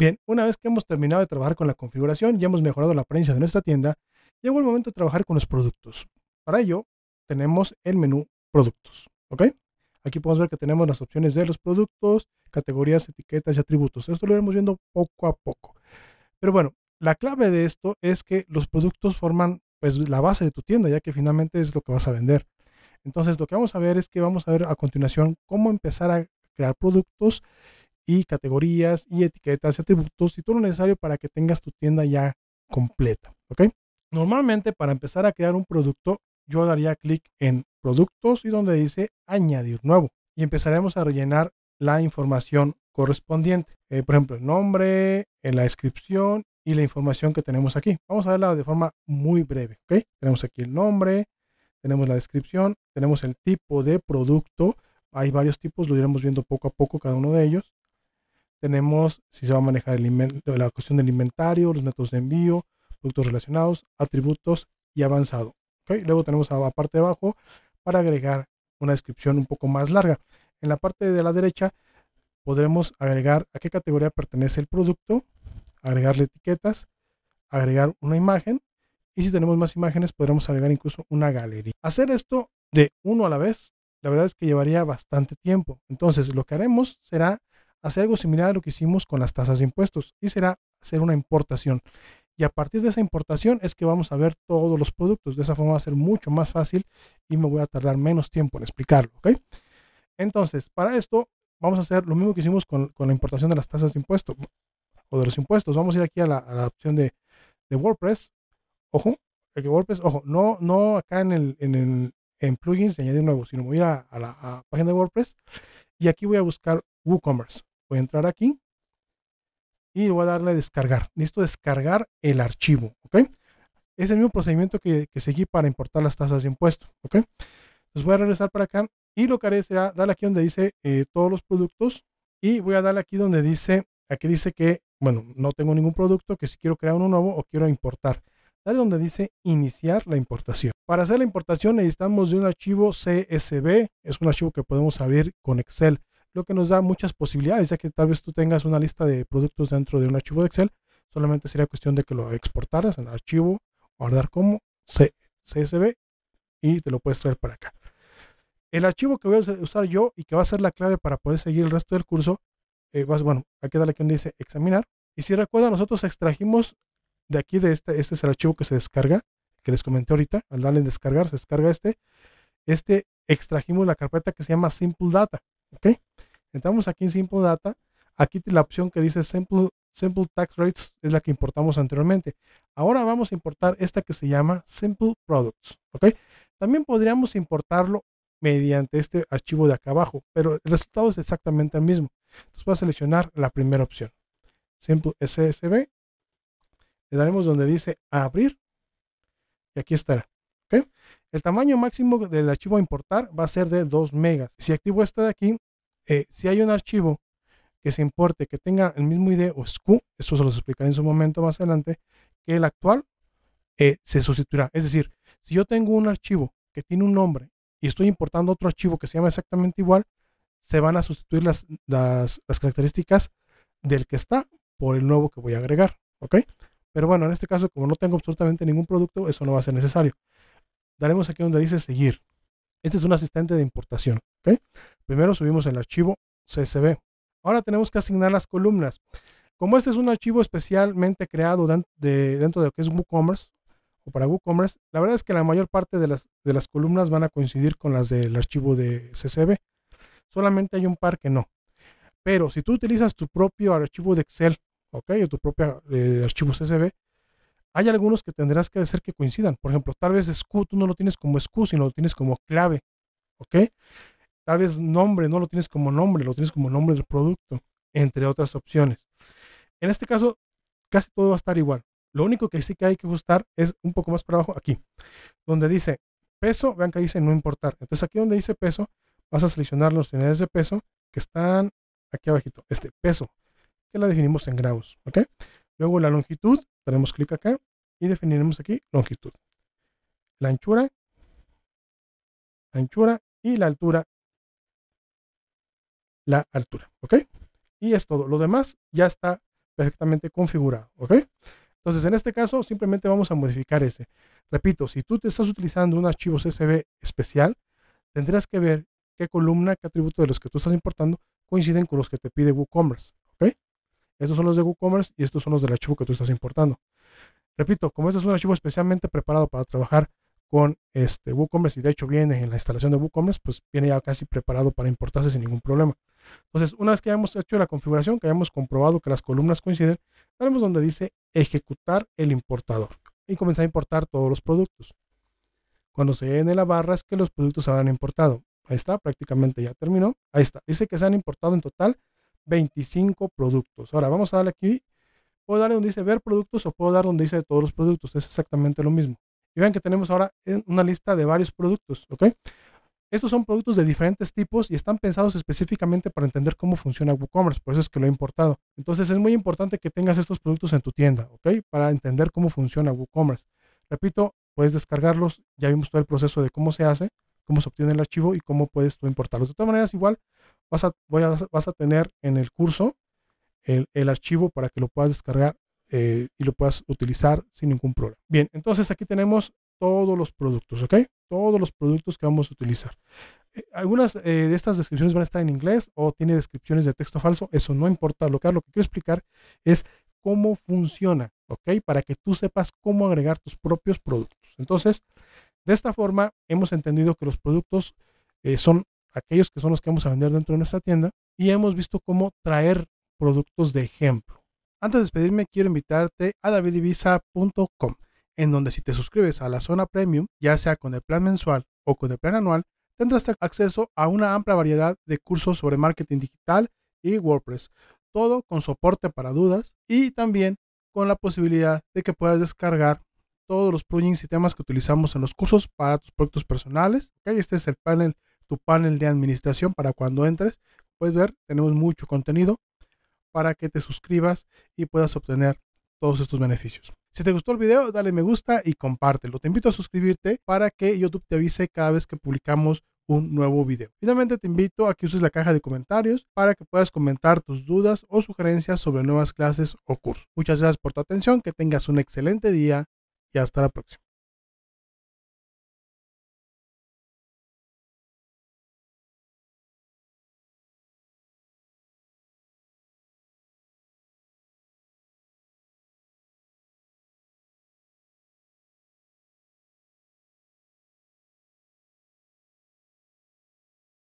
Bien, una vez que hemos terminado de trabajar con la configuración, ya hemos mejorado la apariencia de nuestra tienda, llegó el momento de trabajar con los productos. Para ello, tenemos el menú productos, Aquí podemos ver que tenemos las opciones de los productos, categorías, etiquetas y atributos. Esto lo iremos viendo poco a poco. Pero bueno, la clave de esto es que los productos forman pues la base de tu tienda, ya que finalmente es lo que vas a vender. Entonces, lo que vamos a ver es que vamos a ver a continuación cómo empezar a crear productos y categorías y etiquetas y atributos y todo lo necesario para que tengas tu tienda ya completa. Normalmente para empezar a crear un producto, yo daría clic en productos y donde dice añadir nuevo y empezaremos a rellenar la información correspondiente. Eh, por ejemplo, el nombre, eh, la descripción y la información que tenemos aquí. Vamos a verla de forma muy breve. Tenemos aquí el nombre, tenemos la descripción, tenemos el tipo de producto. Hay varios tipos, lo iremos viendo poco a poco cada uno de ellos. Tenemos si se va a manejar la cuestión del inventario, los métodos de envío, productos relacionados, atributos y avanzado. Luego tenemos a la parte de abajo para agregar una descripción un poco más larga. En la parte de la derecha podremos agregar a qué categoría pertenece el producto, agregarle etiquetas, agregar una imagen y si tenemos más imágenes podremos agregar incluso una galería. Hacer esto de uno a la vez, la verdad es que llevaría bastante tiempo. Entonces lo que haremos será hacer algo similar a lo que hicimos con las tasas de impuestos y será hacer una importación. Y a partir de esa importación es que vamos a ver todos los productos. De esa forma va a ser mucho más fácil y me voy a tardar menos tiempo en explicarlo. Entonces, para esto vamos a hacer lo mismo que hicimos con, la importación de las tasas de impuestos. o de los impuestos. Vamos a ir aquí a la, opción de, WordPress. Ojo, WordPress, ojo, no, no acá en el, en plugins añadir nuevo, sino voy a ir a, la página de WordPress y aquí voy a buscar WooCommerce voy a entrar aquí y voy a darle a descargar. Listo, descargar el archivo, Es el mismo procedimiento que, seguí para importar las tasas de impuesto, Entonces voy a regresar para acá y lo que haré será darle aquí donde dice eh, todos los productos y voy a darle aquí donde dice, aquí dice que, bueno, no tengo ningún producto, que si quiero crear uno nuevo o quiero importar. Dale donde dice iniciar la importación. Para hacer la importación necesitamos de un archivo CSV, es un archivo que podemos abrir con Excel lo que nos da muchas posibilidades, ya que tal vez tú tengas una lista de productos dentro de un archivo de Excel, solamente sería cuestión de que lo exportaras en archivo, guardar como CSV y te lo puedes traer para acá. El archivo que voy a usar yo y que va a ser la clave para poder seguir el resto del curso, eh, vas, bueno, aquí dale aquí donde dice examinar. Y si recuerda, nosotros extrajimos de aquí, de este, este es el archivo que se descarga, que les comenté ahorita, al darle descargar, se descarga este. Este extrajimos la carpeta que se llama Simple Data, ¿ok? Entramos aquí en Simple Data. Aquí la opción que dice Simple, Simple Tax Rates es la que importamos anteriormente. Ahora vamos a importar esta que se llama Simple Products. ¿ok? También podríamos importarlo mediante este archivo de acá abajo, pero el resultado es exactamente el mismo. Entonces voy a seleccionar la primera opción. Simple SSB. Le daremos donde dice abrir. Y aquí estará. ¿okay? El tamaño máximo del archivo a importar va a ser de 2 megas. Si activo esta de aquí, eh, si hay un archivo que se importe, que tenga el mismo ID o SKU, eso se los explicaré en su momento más adelante, que el actual eh, se sustituirá. Es decir, si yo tengo un archivo que tiene un nombre y estoy importando otro archivo que se llama exactamente igual, se van a sustituir las, características del que está por el nuevo que voy a agregar. ¿Ok? Pero bueno, en este caso, como no tengo absolutamente ningún producto, eso no va a ser necesario. Daremos aquí donde dice seguir. Este es un asistente de importación. Primero subimos el archivo CSV. Ahora tenemos que asignar las columnas. Como este es un archivo especialmente creado dentro de lo que es WooCommerce o para WooCommerce, la verdad es que la mayor parte de las, columnas van a coincidir con las del archivo de CSV. Solamente hay un par que no. Pero si tú utilizas tu propio archivo de Excel, ¿ok? O tu propio eh, archivo CSV, hay algunos que tendrás que hacer que coincidan. Por ejemplo, tal vez SKU tú no lo tienes como SKU, sino lo tienes como clave. ¿Ok? Tal vez nombre no lo tienes como nombre, lo tienes como nombre del producto, entre otras opciones. En este caso, casi todo va a estar igual. Lo único que sí que hay que ajustar es un poco más para abajo, aquí, donde dice peso, vean que dice no importar. Entonces aquí donde dice peso, vas a seleccionar los unidades de peso que están aquí abajito, este peso, que la definimos en grados, ¿ok? Luego la longitud, daremos clic acá y definiremos aquí longitud. La anchura, anchura y la altura, la altura, ¿ok? Y es todo. Lo demás ya está perfectamente configurado, ¿ok? Entonces, en este caso, simplemente vamos a modificar ese. Repito, si tú te estás utilizando un archivo CSV especial, tendrás que ver qué columna, qué atributo de los que tú estás importando coinciden con los que te pide WooCommerce. Estos son los de WooCommerce y estos son los del archivo que tú estás importando. Repito, como este es un archivo especialmente preparado para trabajar con este WooCommerce y de hecho viene en la instalación de WooCommerce, pues viene ya casi preparado para importarse sin ningún problema. Entonces, una vez que hayamos hecho la configuración, que hayamos comprobado que las columnas coinciden, daremos donde dice ejecutar el importador y comenzar a importar todos los productos. Cuando se llene la barra es que los productos se habrán importado. Ahí está, prácticamente ya terminó. Ahí está. Dice que se han importado en total 25 productos. Ahora vamos a darle aquí, puedo darle donde dice ver productos o puedo dar donde dice todos los productos, es exactamente lo mismo. Y vean que tenemos ahora una lista de varios productos, ¿ok? Estos son productos de diferentes tipos y están pensados específicamente para entender cómo funciona WooCommerce, por eso es que lo he importado. Entonces es muy importante que tengas estos productos en tu tienda, ¿ok? Para entender cómo funciona WooCommerce. Repito, puedes descargarlos, ya vimos todo el proceso de cómo se hace, cómo se obtiene el archivo y cómo puedes tú importarlos. De todas maneras, igual vas a, tener en el curso el, archivo para que lo puedas descargar eh, y lo puedas utilizar sin ningún problema. Bien, entonces aquí tenemos todos los productos, ¿ok? Todos los productos que vamos a utilizar. Eh, algunas eh, de estas descripciones van a estar en inglés o tiene descripciones de texto falso, eso no importa. Lo lo que quiero explicar es cómo funciona, ¿ok? Para que tú sepas cómo agregar tus propios productos. Entonces, de esta forma hemos entendido que los productos son aquellos que son los que vamos a vender dentro de nuestra tienda, y hemos visto cómo traer productos de ejemplo. Antes de despedirme, quiero invitarte a davidivisa.com, en donde si te suscribes a la zona premium, ya sea con el plan mensual o con el plan anual, tendrás acceso a una amplia variedad de cursos sobre marketing digital y WordPress, todo con soporte para dudas y también con la posibilidad de que puedas descargar todos los plugins y temas que utilizamos en los cursos para tus proyectos personales. este es el panel tu panel de administración para cuando entres. Puedes ver, tenemos mucho contenido para que te suscribas y puedas obtener todos estos beneficios. Si te gustó el video, dale me gusta y compártelo. Te invito a suscribirte para que YouTube te avise cada vez que publicamos un nuevo video. Finalmente te invito a que uses la caja de comentarios para que puedas comentar tus dudas o sugerencias sobre nuevas clases o cursos. Muchas gracias por tu atención, que tengas un excelente día y hasta la próxima.